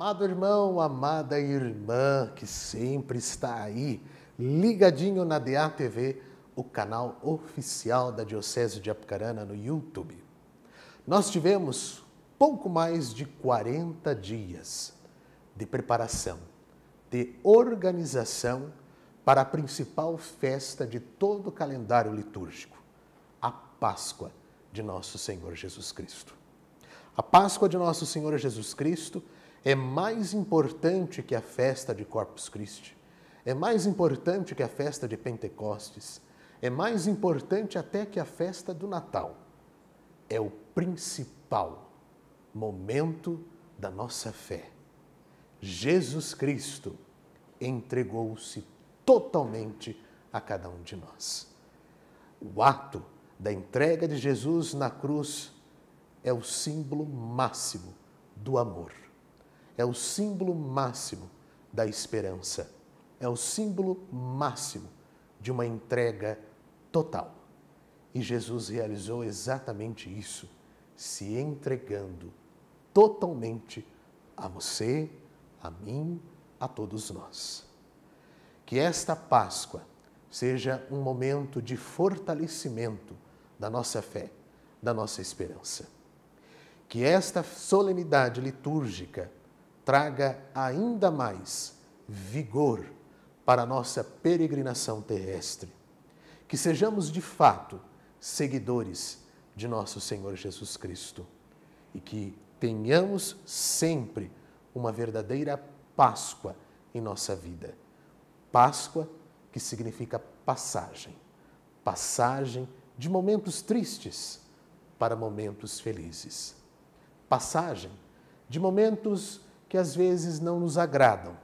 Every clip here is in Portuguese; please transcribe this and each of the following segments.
Amado irmão, amada irmã que sempre está aí, ligadinho na TV, o canal oficial da Diocese de Apucarana no YouTube. Nós tivemos pouco mais de 40 dias de preparação, de organização para a principal festa de todo o calendário litúrgico, a Páscoa de Nosso Senhor Jesus Cristo. A Páscoa de Nosso Senhor Jesus Cristo é mais importante que a festa de Corpus Christi, é mais importante que a festa de Pentecostes, é mais importante até que a festa do Natal. É o principal momento da nossa fé. Jesus Cristo entregou-se totalmente a cada um de nós. O ato da entrega de Jesus na cruz é o símbolo máximo do amor é o símbolo máximo da esperança, é o símbolo máximo de uma entrega total. E Jesus realizou exatamente isso, se entregando totalmente a você, a mim, a todos nós. Que esta Páscoa seja um momento de fortalecimento da nossa fé, da nossa esperança. Que esta solenidade litúrgica traga ainda mais vigor para a nossa peregrinação terrestre. Que sejamos de fato seguidores de nosso Senhor Jesus Cristo e que tenhamos sempre uma verdadeira Páscoa em nossa vida. Páscoa que significa passagem, passagem de momentos tristes para momentos felizes, passagem de momentos que às vezes não nos agradam,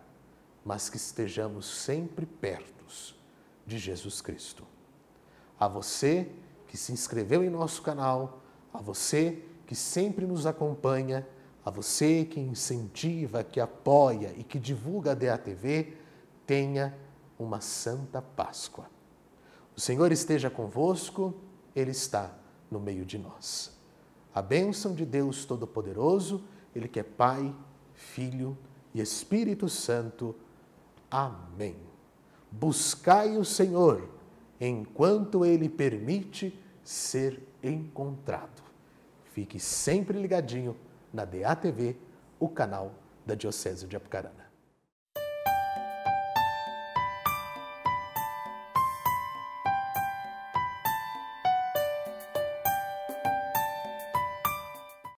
mas que estejamos sempre perto de Jesus Cristo. A você que se inscreveu em nosso canal, a você que sempre nos acompanha, a você que incentiva, que apoia e que divulga a DATV, tenha uma santa Páscoa. O Senhor esteja convosco, Ele está no meio de nós. A bênção de Deus Todo-Poderoso, Ele que é Pai, Filho e Espírito Santo. Amém. Buscai o Senhor enquanto ele permite ser encontrado. Fique sempre ligadinho na DATV, o canal da Diocese de Apucarana.